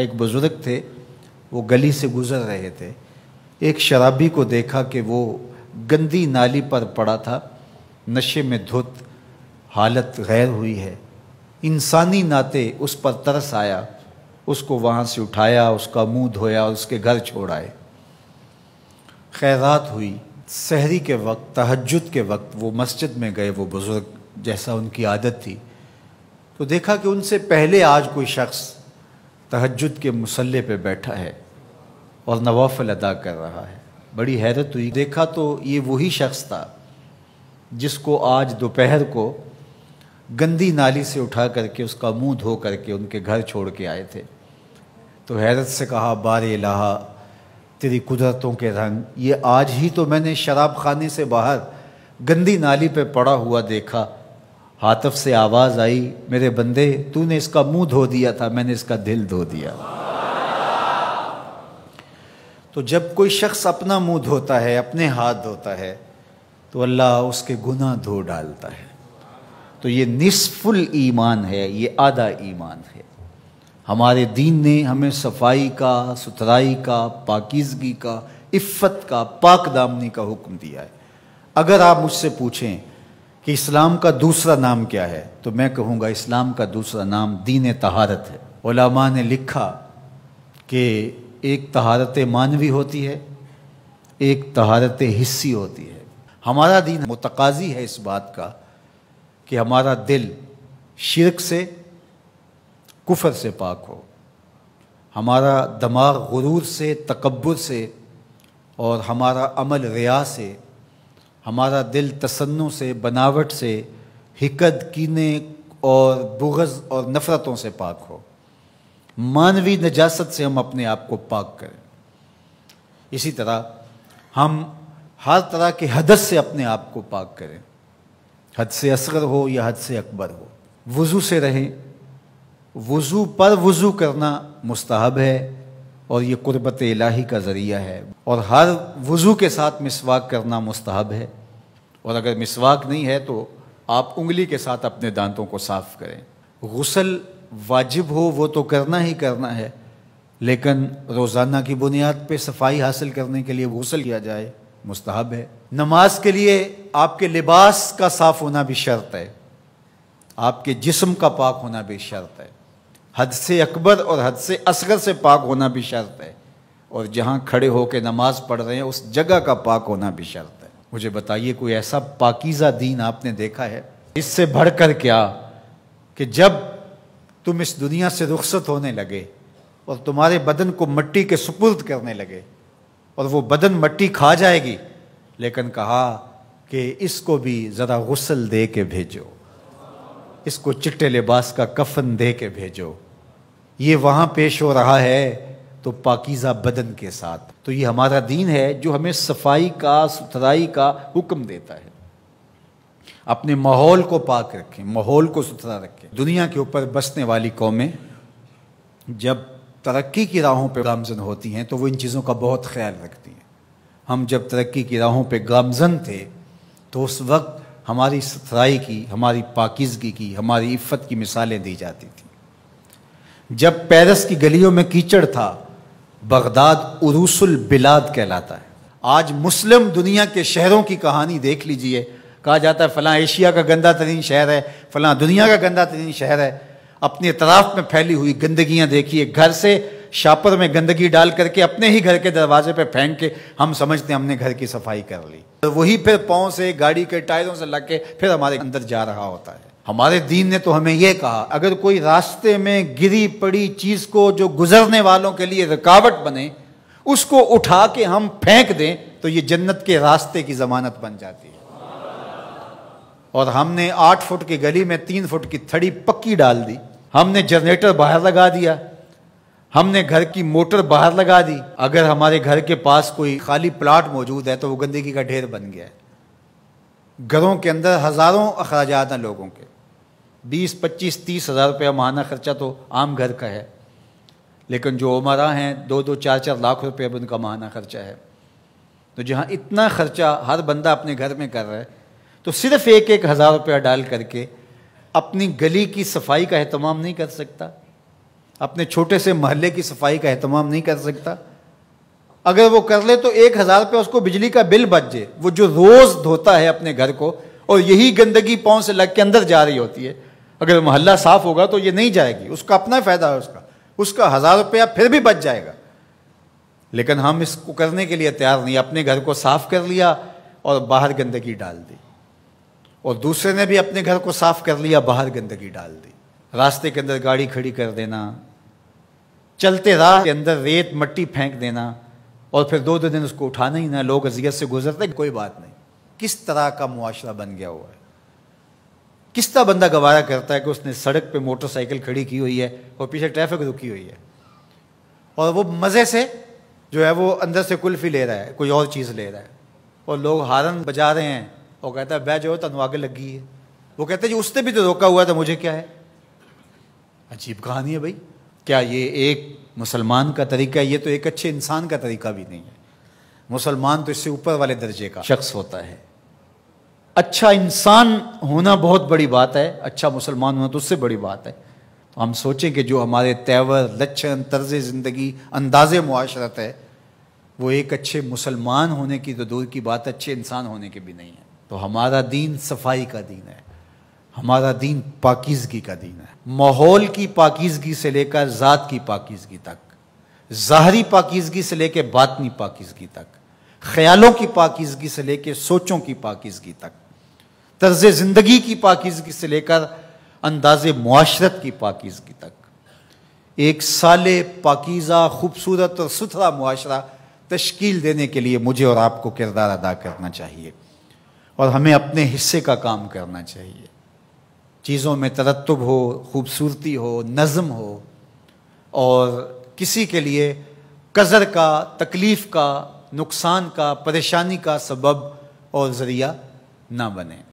एक बुज़ुर्ग थे वो गली से गुज़र रहे थे एक शराबी को देखा कि वो गंदी नाली पर पड़ा था नशे में धुत हालत गैर हुई है इंसानी नाते उस पर तरस आया उसको वहाँ से उठाया उसका मुंह धोया और उसके घर छोड़ आए खैरात हुई शहरी के वक्त तहजद के वक्त वो मस्जिद में गए वो बुज़ुर्ग जैसा उनकी आदत थी तो देखा कि उनसे पहले आज कोई शख्स तहजद के मसल्ले पे बैठा है और नवाफल अदा कर रहा है बड़ी हैरत हुई देखा तो ये वही शख्स था जिसको आज दोपहर को गंदी नाली से उठा करके उसका मुंह धो करके उनके घर छोड़ के आए थे तो हैरत से कहा बार लाहा तेरी कुदरतों के रंग ये आज ही तो मैंने शराब खाने से बाहर गंदी नाली पे पड़ा हुआ देखा हाथफ से आवाज़ आई मेरे बंदे तूने इसका मुंह धो दिया था मैंने इसका दिल धो दिया तो जब कोई शख्स अपना मुंह धोता है अपने हाथ धोता है तो अल्लाह उसके गुनाह धो डालता है तो ये निसफुल ईमान है ये आधा ईमान है हमारे दीन ने हमें सफाई का सुथराई का पाकिजगी का इफ़्फ़त का पाक दामनी का हुक्म दिया है अगर आप मुझसे पूछें कि इस्लाम का दूसरा नाम क्या है तो मैं कहूँगा इस्लाम का दूसरा नाम दीन तहारत है ओलामा ने लिखा कि एक तहारत मानवी होती है एक तहारत हिस्सी होती है हमारा दीन मतकाजी है इस बात का कि हमारा दिल शिरक से कुफर से पाक हो हमारा दिमाग गुरूर से तकबर से और हमारा अमल रिया से हमारा दिल तसन्नों से बनावट से हिकद कीने और बुगज़ और नफ़रतों से पाक हो मानवी नजास्त से हम अपने आप को पाक करें इसी तरह हम हर तरह के हदस से अपने आप को पाक करें हद से असगर हो या हद से अकबर हो वज़ू से रहें वज़ू पर वज़ू करना मुस्तहब है और ये कुर्बत इलाही का ज़रिया है और हर वज़ू के साथ मिसवाक करना मुस्तहब है और अगर मिसवाक नहीं है तो आप उंगली के साथ अपने दांतों को साफ़ करें गसल वाजिब हो वो तो करना ही करना है लेकिन रोज़ाना की बुनियाद पे सफाई हासिल करने के लिए गसल किया जाए मुस्तहब है नमाज के लिए आपके लिबास का साफ़ होना भी शर्त है आपके जिस्म का पाक होना भी शर्त है हद से अकबर और हद से असगर से पाक होना भी शर्त है और जहाँ खड़े होकर नमाज पढ़ रहे हैं उस जगह का पाक होना भी शर्त है मुझे बताइए कोई ऐसा पाकिज़ा दीन आपने देखा है इससे बढ़कर क्या कि जब तुम इस दुनिया से रुखसत होने लगे और तुम्हारे बदन को मट्टी के सुपुर्द करने लगे और वो बदन मट्टी खा जाएगी लेकिन कहा कि इसको भी ज़रा गसल दे के भेजो इसको चिट्टे लिबास का कफन दे के भेजो ये वहाँ पेश हो रहा है तो पाकिज़ा बदन के साथ तो ये हमारा दीन है जो हमें सफाई का सुथराई का हुक्म देता है अपने माहौल को पाक रखें माहौल को सुथरा रखें दुनिया के ऊपर बसने वाली कौमें जब तरक्की की राहों पर गामजन होती हैं तो वो इन चीज़ों का बहुत ख्याल रखती हैं हम जब तरक्की की राहों पर गामजन थे तो उस वक्त हमारी सुथराई की हमारी पाकिजगी की हमारी इफ़त की मिसालें दी जाती थी जब पेरिस की गलियों में कीचड़ था बगदाद उरूसुल बिलाद कहलाता है आज मुस्लिम दुनिया के शहरों की कहानी देख लीजिए कहा जाता है फला एशिया का गंदा तरीन शहर है फला दुनिया का गंदा तरीन शहर है अपने अतराफ में फैली हुई गंदगियाँ देखिए घर से शापर में गंदगी डाल करके अपने ही घर के दरवाजे पे फेंक के हम समझते हैं हमने घर की सफाई कर ली तो वही फिर पाँव से गाड़ी के टायरों से लग के फिर हमारे अंदर जा रहा होता है हमारे दीन ने तो हमें यह कहा अगर कोई रास्ते में गिरी पड़ी चीज़ को जो गुजरने वालों के लिए रुकावट बने उसको उठा के हम फेंक दें तो ये जन्नत के रास्ते की ज़मानत बन जाती है और हमने आठ फुट की गली में तीन फुट की थड़ी पक्की डाल दी हमने जनरेटर बाहर लगा दिया हमने घर की मोटर बाहर लगा दी अगर हमारे घर के पास कोई खाली प्लाट मौजूद है तो वो गंदगी का ढेर बन गया है घरों के अंदर हज़ारों अखराजात हैं लोगों के बीस पच्चीस तीस हज़ार रुपया महाना खर्चा तो आम घर का है लेकिन जो उमरा हैं दो दो चार चार लाख रुपये भी उनका महाना खर्चा है तो जहाँ इतना खर्चा हर बंदा अपने घर में कर रहा है तो सिर्फ एक एक हज़ार रुपया डाल करके अपनी गली की सफाई का अहतमाम नहीं कर सकता अपने छोटे से महल्ले की सफाई का अहतमाम नहीं कर सकता अगर वो कर ले तो एक हज़ार रुपया उसको बिजली का बिल बच जाए वो जो रोज़ धोता है अपने घर को और यही गंदगी पाँव से लग के अंदर जा रही होती है अगर मोहल्ला साफ होगा तो ये नहीं जाएगी उसका अपना फ़ायदा है उसका उसका हज़ार रुपया फिर भी बच जाएगा लेकिन हम इसको करने के लिए तैयार नहीं अपने घर को साफ कर लिया और बाहर गंदगी डाल दी और दूसरे ने भी अपने घर को साफ कर लिया बाहर गंदगी डाल दी रास्ते के अंदर गाड़ी खड़ी कर देना चलते राह के अंदर रेत मट्टी फेंक देना और फिर दो दो दिन उसको उठाना ही ना लोग अजियत से गुजरते कोई बात नहीं किस तरह का मुआशरा बन गया हुआ है किसका बंदा गवारा करता है कि उसने सड़क पे मोटरसाइकिल खड़ी की हुई है और पीछे ट्रैफिक रुकी हुई है और वो मज़े से जो है वो अंदर से कुल्फी ले रहा है कोई और चीज़ ले रहा है और लोग हारन बजा रहे हैं और कहता है बह जो तनु आगे लगी है वो कहते हैं जी उसने भी तो रोका हुआ था तो मुझे क्या है अजीब कहानी है भाई क्या ये एक मुसलमान का तरीका है ये तो एक अच्छे इंसान का तरीका भी नहीं है मुसलमान तो इससे ऊपर वाले दर्जे का शख्स होता है अच्छा इंसान होना बहुत बड़ी बात है अच्छा मुसलमान होना तो उससे बड़ी बात है तो हम सोचें कि जो हमारे तेवर लक्षण तर्ज ज़िंदगी अंदाज माशरत है वो एक अच्छे मुसलमान होने की तो दूर की बात अच्छे इंसान होने के भी नहीं है तो हमारा दीन सफाई का दीन है हमारा दीन पाकिजगी का दीन है माहौल की पाकिजगी से लेकर ज़ात की पाकिजगी तक ज़ाहरी पाकिजगी से लेकर बातनी पाकिजगी तक ख्यालों की पाकिजगी से लेकर सोचों की पाकिजगी तक तर्ज ज़िंदगी की पाकिजगी से लेकर अंदाज माशरत की पाकिजगी तक एक साल पाकिज़ा खूबसूरत और सुथरा मुआरा तश्कील देने के लिए मुझे और आपको किरदार अदा करना चाहिए और हमें अपने हिस्से का काम करना चाहिए चीज़ों में तरतब हो खूबसूरती हो नज़म हो और किसी के लिए कज़र का तकलीफ़ का नुकसान का परेशानी का सबब और ज़रिया ना बने